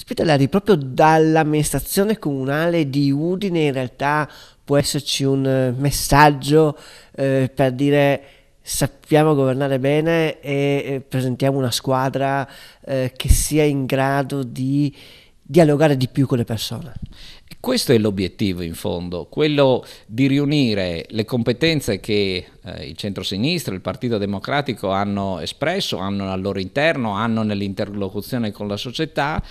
Spitallari, proprio dall'amministrazione comunale di Udine in realtà può esserci un eh, messaggio eh, per dire sappiamo governare bene e eh, presentiamo una squadra eh, che sia in grado di dialogare di più con le persone. Questo è l'obiettivo in fondo, quello di riunire le competenze che eh, il centrosinistra, il Partito Democratico hanno espresso, hanno al loro interno, hanno nell'interlocuzione con la società,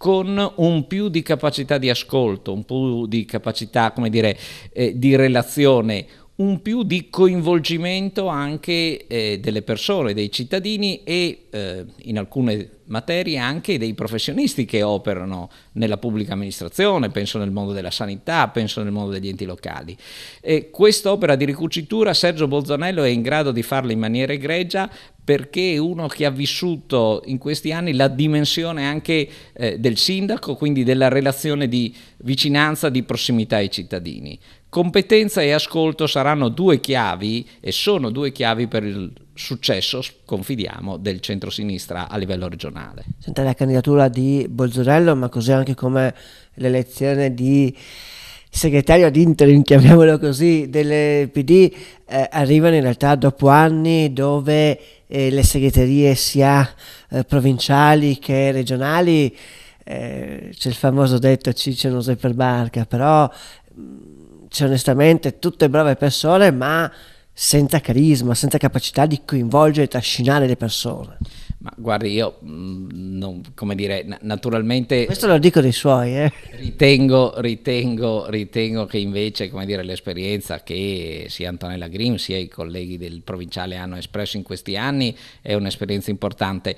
con un più di capacità di ascolto, un più di capacità, come dire, eh, di relazione un più di coinvolgimento anche eh, delle persone, dei cittadini e eh, in alcune materie anche dei professionisti che operano nella pubblica amministrazione, penso nel mondo della sanità, penso nel mondo degli enti locali. E quest'opera di ricucitura Sergio Bolzanello è in grado di farla in maniera egregia perché è uno che ha vissuto in questi anni la dimensione anche eh, del sindaco, quindi della relazione di vicinanza, di prossimità ai cittadini. Competenza e ascolto saranno due chiavi e sono due chiavi per il successo, confidiamo, del centrosinistra a livello regionale. Senta la candidatura di Bolzorello, ma così anche come l'elezione di segretario ad interim, chiamiamolo così, delle PD eh, arrivano in realtà dopo anni dove eh, le segreterie sia eh, provinciali che regionali, eh, c'è il famoso detto ciccio non sei per barca, però mh, cioè onestamente tutte brave persone, ma senza carisma, senza capacità di coinvolgere e trascinare le persone. Ma guardi, io, mm, non, come dire, naturalmente... Questo lo dico dei suoi, eh? Ritengo, ritengo, ritengo che invece, come dire, l'esperienza che sia Antonella Grimm sia i colleghi del provinciale hanno espresso in questi anni è un'esperienza importante.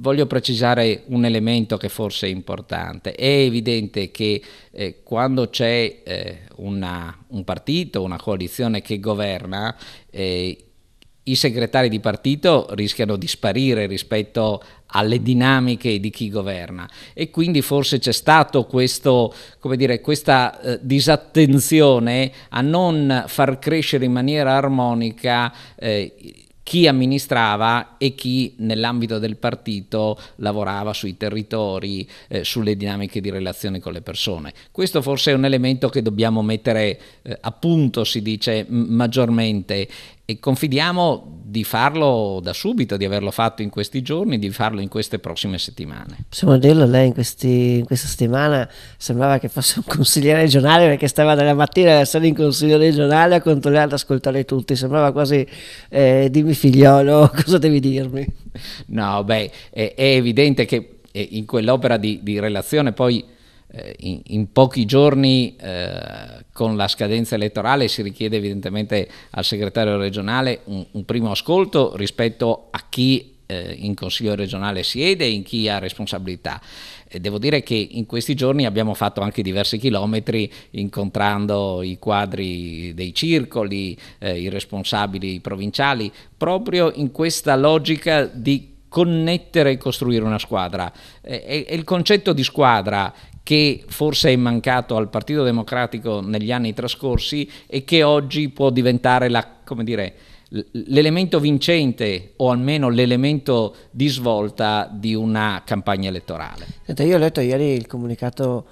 Voglio precisare un elemento che forse è importante. È evidente che eh, quando c'è eh, una, un partito, una coalizione che governa, eh, i segretari di partito rischiano di sparire rispetto alle dinamiche di chi governa e quindi forse c'è stata questa eh, disattenzione a non far crescere in maniera armonica eh, chi amministrava e chi nell'ambito del partito lavorava sui territori, eh, sulle dinamiche di relazione con le persone. Questo forse è un elemento che dobbiamo mettere eh, a punto, si dice, m- maggiormente e confidiamo di farlo da subito, di averlo fatto in questi giorni, di farlo in queste prossime settimane. Possiamo dirlo, lei in, questi, in questa settimana sembrava che fosse un consigliere regionale perché stava dalla mattina ad essere in consiglio regionale a controllare, ad ascoltare tutti, sembrava quasi eh, dimmi figliolo, cosa devi dirmi? No, beh, è, è evidente che eh, in quell'opera di, di relazione poi eh, in, in, pochi giorni eh, con la scadenza elettorale si richiede evidentemente al segretario regionale un, un primo ascolto rispetto a chi eh, in consiglio regionale siede e in chi ha responsabilità. E devo dire che in questi giorni abbiamo fatto anche diversi chilometri incontrando i quadri dei circoli, eh, i responsabili provinciali, proprio in questa logica di connettere e costruire una squadra. È il concetto di squadra che forse è mancato al Partito Democratico negli anni trascorsi e che oggi può diventare la, dire, l'elemento vincente o almeno l'elemento di svolta di una campagna elettorale. Senta, io ho letto ieri il comunicato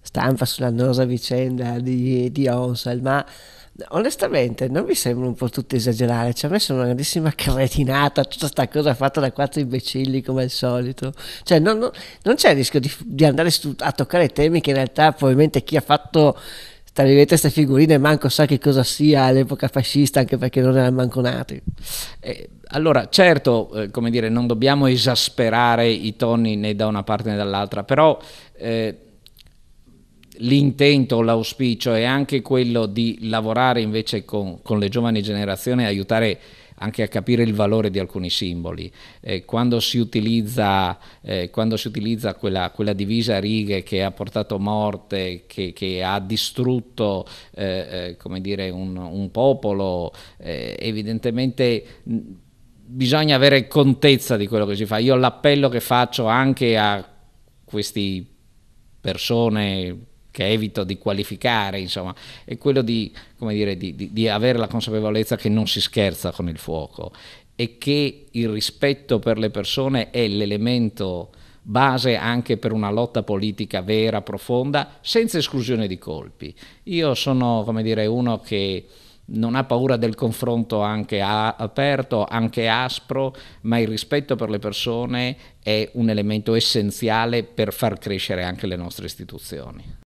stampa sulla nosa vicenda di, di Onsal, ma Onestamente, non mi sembra un po' tutto esagerare. Ci cioè, ha messo una grandissima cretinata tutta questa cosa fatta da quattro imbecilli come al solito. Cioè, non, non, non c'è il rischio di, di andare su, a toccare temi che in realtà probabilmente chi ha fatto tra le teste figurine manco sa che cosa sia all'epoca fascista anche perché non erano manco nati eh, allora certo eh, come dire non dobbiamo esasperare i toni né da una parte né dall'altra però eh, l'intento, l'auspicio è anche quello di lavorare invece con, con le giovani generazioni e aiutare anche a capire il valore di alcuni simboli. Eh, quando, si utilizza, eh, quando, si utilizza, quella, quella divisa a righe che ha portato morte, che, che ha distrutto eh, eh dire, un, un, popolo, eh, evidentemente bisogna avere contezza di quello che si fa. Io l'appello che faccio anche a queste persone che evito di qualificare, insomma, è quello di, dire, di, di, di avere la consapevolezza che non si scherza con il fuoco e che il rispetto per le persone è l'elemento base anche per una lotta politica vera, profonda, senza esclusione di colpi. Io sono, come dire, uno che non ha paura del confronto anche a- aperto, anche aspro, ma il rispetto per le persone è un elemento essenziale per far crescere anche le nostre istituzioni.